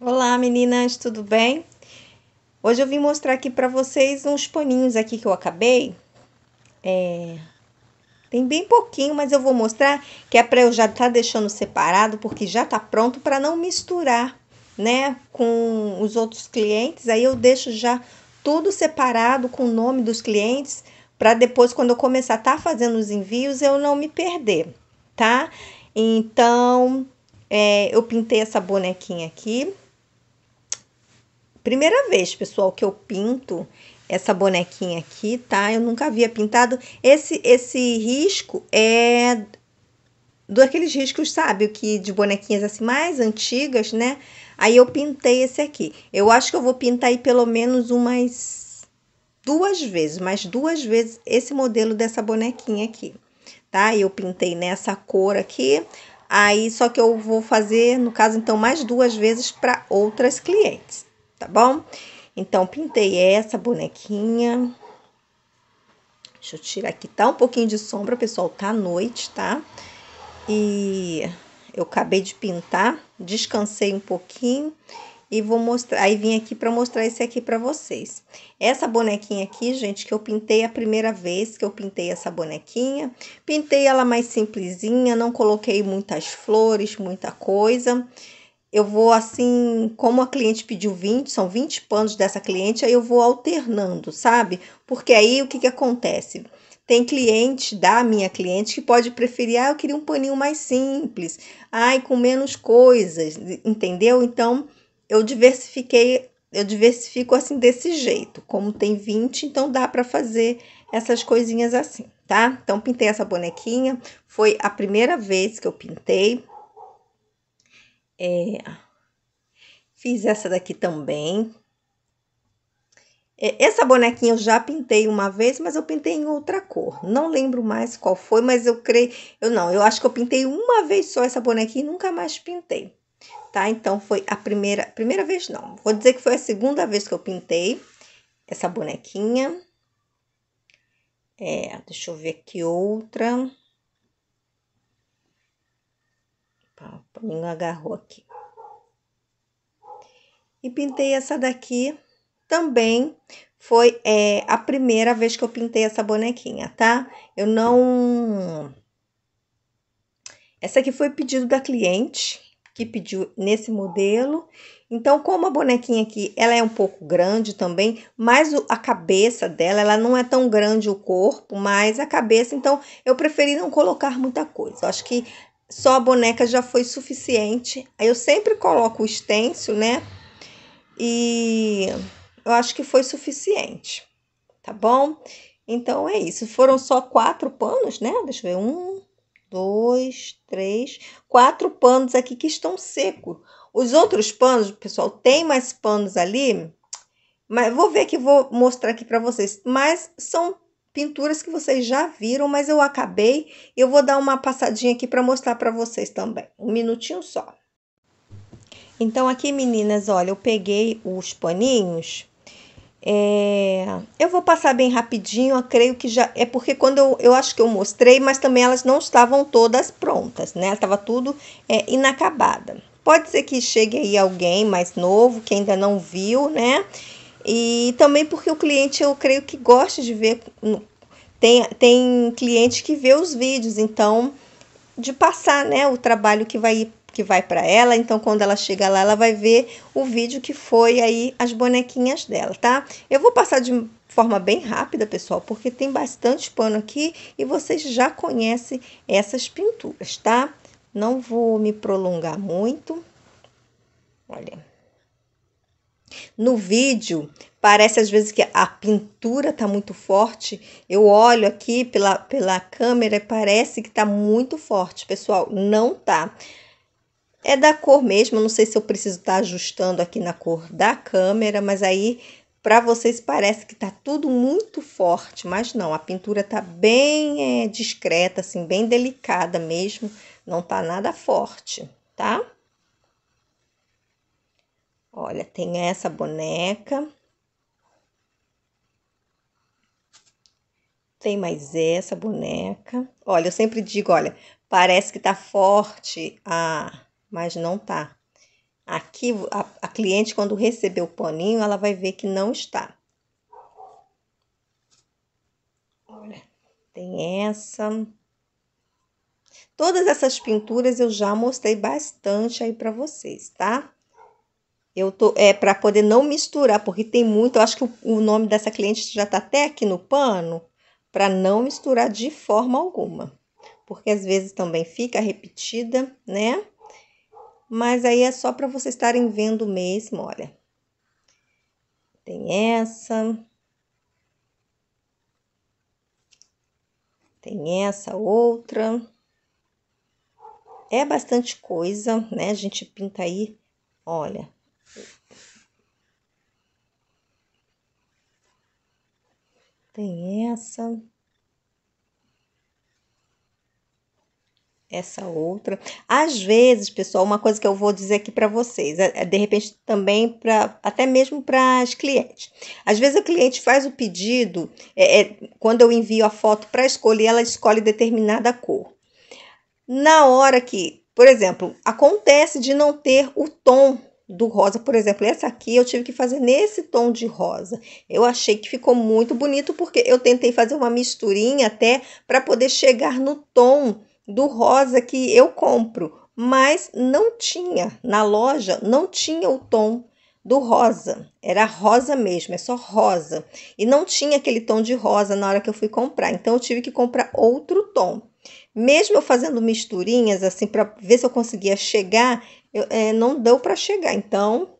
Olá meninas, tudo bem? Hoje eu vim mostrar aqui para vocês uns paninhos aqui que eu acabei. É... Tem bem pouquinho, mas eu vou mostrar que é para eu já estar tá deixando separado, porque já tá pronto para não misturar, né, com os outros clientes. Aí eu deixo já tudo separado com o nome dos clientes, para depois quando eu começar a tá fazendo os envios, eu não me perder, tá? Então, é, eu pintei essa bonequinha aqui, Primeira vez, pessoal, que eu pinto essa bonequinha aqui, tá? Eu nunca havia pintado. Esse, esse risco é do aqueles riscos, sabe, que de bonequinhas assim mais antigas, né? Aí eu pintei esse aqui. Eu acho que eu vou pintar aí pelo menos umas duas vezes, mais duas vezes esse modelo dessa bonequinha aqui, tá? Eu pintei nessa cor aqui. Aí só que eu vou fazer, no caso então, mais duas vezes para outras clientes, tá bom? Então, pintei essa bonequinha. Deixa eu tirar aqui, tá um pouquinho de sombra, pessoal, tá à noite, tá? E eu acabei de pintar, descansei um pouquinho e vou mostrar, aí vim aqui para mostrar esse aqui para vocês. Essa bonequinha aqui, gente, que eu pintei a primeira vez que eu pintei essa bonequinha, pintei ela mais simplesinha, não coloquei muitas flores, muita coisa eu vou assim, como a cliente pediu 20, são 20 panos dessa cliente, aí eu vou alternando, sabe? Porque aí o que, que acontece? Tem cliente da minha cliente que pode preferir, ah, eu queria um paninho mais simples, ai, com menos coisas, entendeu? Então, eu diversifiquei, eu diversifico assim desse jeito. Como tem 20, então dá para fazer essas coisinhas assim, tá? Então, pintei essa bonequinha, foi a primeira vez que eu pintei, é, fiz essa daqui também. É, essa bonequinha eu já pintei uma vez, mas eu pintei em outra cor. Não lembro mais qual foi, mas eu creio. Eu não, eu acho que eu pintei uma vez só essa bonequinha e nunca mais pintei. Tá? Então foi a primeira. Primeira vez não. Vou dizer que foi a segunda vez que eu pintei essa bonequinha. É, deixa eu ver aqui outra. Pá, a agarrou aqui. E pintei essa daqui também. Foi é, a primeira vez que eu pintei essa bonequinha, tá? Eu não... Essa aqui foi pedido da cliente, que pediu nesse modelo. Então, como a bonequinha aqui, ela é um pouco grande também, mas a cabeça dela, ela não é tão grande o corpo, mas a cabeça, então eu preferi não colocar muita coisa. Eu acho que só a boneca já foi suficiente. Aí eu sempre coloco o estêncil né? E eu acho que foi suficiente, tá bom? Então é isso. Foram só quatro panos, né? Deixa eu ver. Um, dois, três, quatro panos aqui que estão secos. Os outros panos, pessoal, tem mais panos ali, mas vou ver que vou mostrar aqui para vocês. Mas são pinturas que vocês já viram, mas eu acabei. Eu vou dar uma passadinha aqui para mostrar para vocês também. Um minutinho só. Então, aqui, meninas, olha, eu peguei os paninhos. É... Eu vou passar bem rapidinho, eu creio que já... É porque quando eu, eu acho que eu mostrei, mas também elas não estavam todas prontas, né? Tava tudo é, inacabada. Pode ser que chegue aí alguém mais novo, que ainda não viu, né? E também porque o cliente, eu creio que gosta de ver tem, tem cliente que vê os vídeos, então, de passar né, o trabalho que vai que vai para ela, então quando ela chega lá, ela vai ver o vídeo que foi aí as bonequinhas dela, tá? Eu vou passar de forma bem rápida, pessoal, porque tem bastante pano aqui e vocês já conhecem essas pinturas, tá? Não vou me prolongar muito. Olha, no vídeo, parece às vezes que a pintura está muito forte. Eu olho aqui pela, pela câmera e parece que está muito forte. Pessoal, não tá. É da cor mesmo, não sei se eu preciso estar tá ajustando aqui na cor da câmera, mas aí para vocês parece que tá tudo muito forte, mas não, a pintura tá bem é, discreta, assim, bem delicada mesmo, não tá nada forte, tá? Olha, tem essa boneca. Tem mais essa boneca. Olha, eu sempre digo, olha, parece que tá forte, ah, mas não tá. Aqui, a, a cliente, quando receber o paninho, ela vai ver que não está. Olha, tem essa. Todas essas pinturas eu já mostrei bastante aí para vocês, tá? Eu tô é para poder não misturar, porque tem muito. Eu acho que o, o nome dessa cliente já tá até aqui no pano para não misturar de forma alguma, porque às vezes também fica repetida, né? Mas aí é só para vocês estarem vendo mesmo, olha. Tem essa. Tem essa outra. É bastante coisa, né? A gente pinta aí, olha, tem essa. Essa outra. Às vezes, pessoal, uma coisa que eu vou dizer aqui para vocês, é, é, de repente também para até mesmo para as clientes. Às vezes o cliente faz o pedido, é, é quando eu envio a foto para escolher, ela escolhe determinada cor. Na hora que por exemplo, acontece de não ter o tom do rosa, por exemplo, essa aqui eu tive que fazer nesse tom de rosa. Eu achei que ficou muito bonito porque eu tentei fazer uma misturinha até para poder chegar no tom do rosa que eu compro, mas não tinha na loja, não tinha o tom do rosa. Era rosa mesmo, é só rosa. E não tinha aquele tom de rosa na hora que eu fui comprar. Então eu tive que comprar outro tom mesmo fazendo misturinhas assim para ver se eu conseguia chegar, eu, é, não deu para chegar. Então,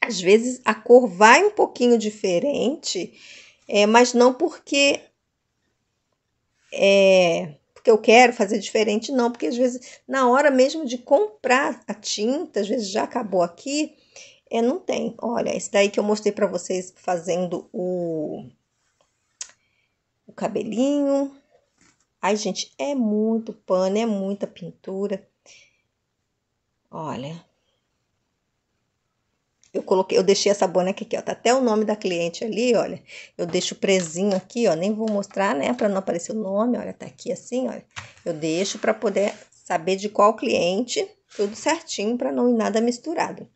às vezes a cor vai um pouquinho diferente, é, mas não porque é, porque eu quero fazer diferente, não, porque às vezes na hora mesmo de comprar a tinta, às vezes já acabou aqui, é, não tem. Olha, esse daí que eu mostrei para vocês fazendo o, o cabelinho, Ai, gente, é muito pano, é muita pintura. Olha. Eu coloquei, eu deixei essa boneca aqui, ó, tá até o nome da cliente ali, olha. Eu deixo presinho aqui, ó, nem vou mostrar, né, para não aparecer o nome, olha, tá aqui assim, olha. Eu deixo para poder saber de qual cliente, tudo certinho, para não ir nada misturado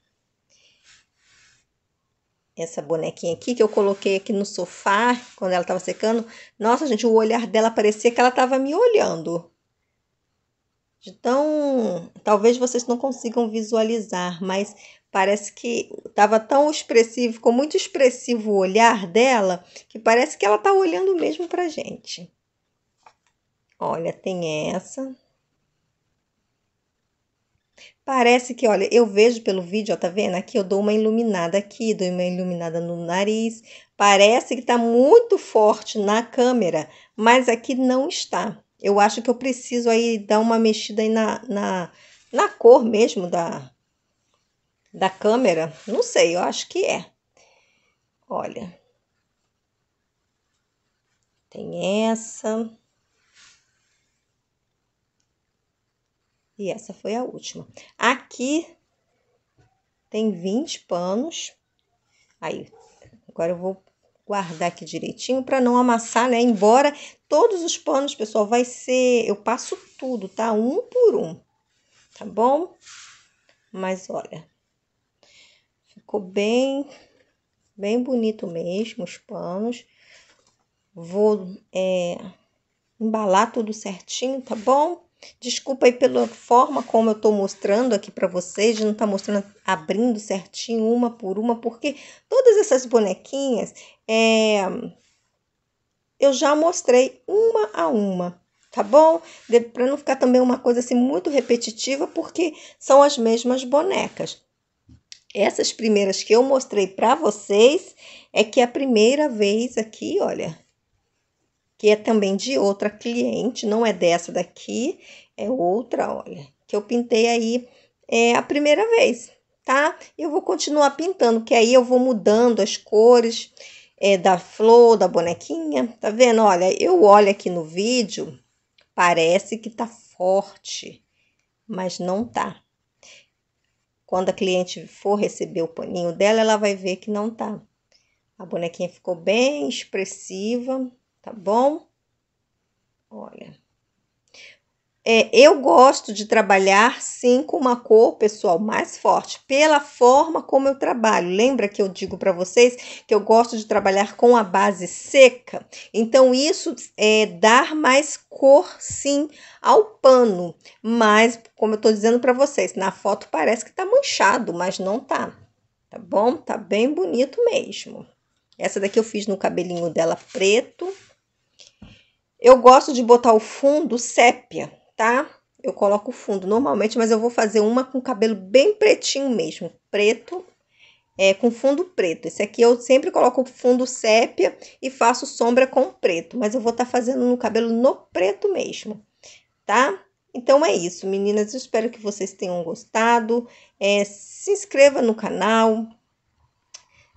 essa bonequinha aqui que eu coloquei aqui no sofá quando ela estava secando. Nossa, gente, o olhar dela parecia que ela estava me olhando. Então, talvez vocês não consigam visualizar, mas parece que estava tão expressivo, ficou muito expressivo o olhar dela, que parece que ela está olhando mesmo para gente. Olha, tem essa. Parece que, olha, eu vejo pelo vídeo, ó, tá vendo? Aqui eu dou uma iluminada aqui, dou uma iluminada no nariz. Parece que tá muito forte na câmera, mas aqui não está. Eu acho que eu preciso aí dar uma mexida aí na, na, na cor mesmo da, da câmera. Não sei, eu acho que é. Olha. Tem essa. E essa foi a última. Aqui tem 20 panos. Aí, agora eu vou guardar aqui direitinho para não amassar, né? Embora todos os panos, pessoal, vai ser... Eu passo tudo, tá? Um por um, tá bom? Mas olha, ficou bem, bem bonito mesmo os panos. Vou é, embalar tudo certinho, tá bom? Desculpa aí pela forma como eu estou mostrando aqui para vocês, de não estar tá mostrando, abrindo certinho uma por uma, porque todas essas bonequinhas é, eu já mostrei uma a uma, tá bom? Para não ficar também uma coisa assim muito repetitiva, porque são as mesmas bonecas. Essas primeiras que eu mostrei para vocês é que é a primeira vez aqui, olha, que é também de outra cliente, não é dessa daqui, é outra, olha, que eu pintei aí é, a primeira vez, tá? Eu vou continuar pintando, que aí eu vou mudando as cores é, da flor, da bonequinha, tá vendo? Olha, eu olho aqui no vídeo, parece que tá forte, mas não tá. Quando a cliente for receber o paninho dela, ela vai ver que não tá. A bonequinha ficou bem expressiva, tá bom? Olha. É, eu gosto de trabalhar sim com uma cor, pessoal, mais forte, pela forma como eu trabalho. Lembra que eu digo para vocês que eu gosto de trabalhar com a base seca? Então, isso é dar mais cor sim ao pano, mas como eu estou dizendo para vocês, na foto parece que está manchado, mas não tá. Tá bom? Tá bem bonito mesmo. Essa daqui eu fiz no cabelinho dela preto. Eu gosto de botar o fundo sépia, tá? Eu coloco o fundo normalmente, mas eu vou fazer uma com cabelo bem pretinho mesmo, preto, é, com fundo preto. Esse aqui eu sempre coloco o fundo sépia e faço sombra com preto, mas eu vou estar tá fazendo no cabelo no preto mesmo, tá? Então é isso, meninas. Eu espero que vocês tenham gostado. É, se inscreva no canal.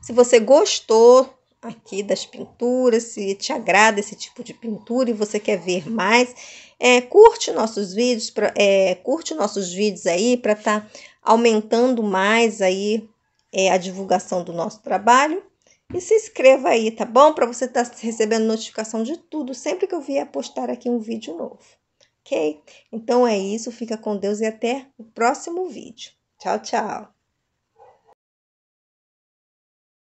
Se você gostou, aqui das pinturas, se te agrada esse tipo de pintura e você quer ver mais, é, curte nossos vídeos, pra, é, curte nossos vídeos aí para estar tá aumentando mais aí é, a divulgação do nosso trabalho. E se inscreva aí, tá bom? Para você estar tá recebendo notificação de tudo, sempre que eu vier postar aqui um vídeo novo, ok? Então é isso, fica com Deus e até o próximo vídeo. Tchau, tchau!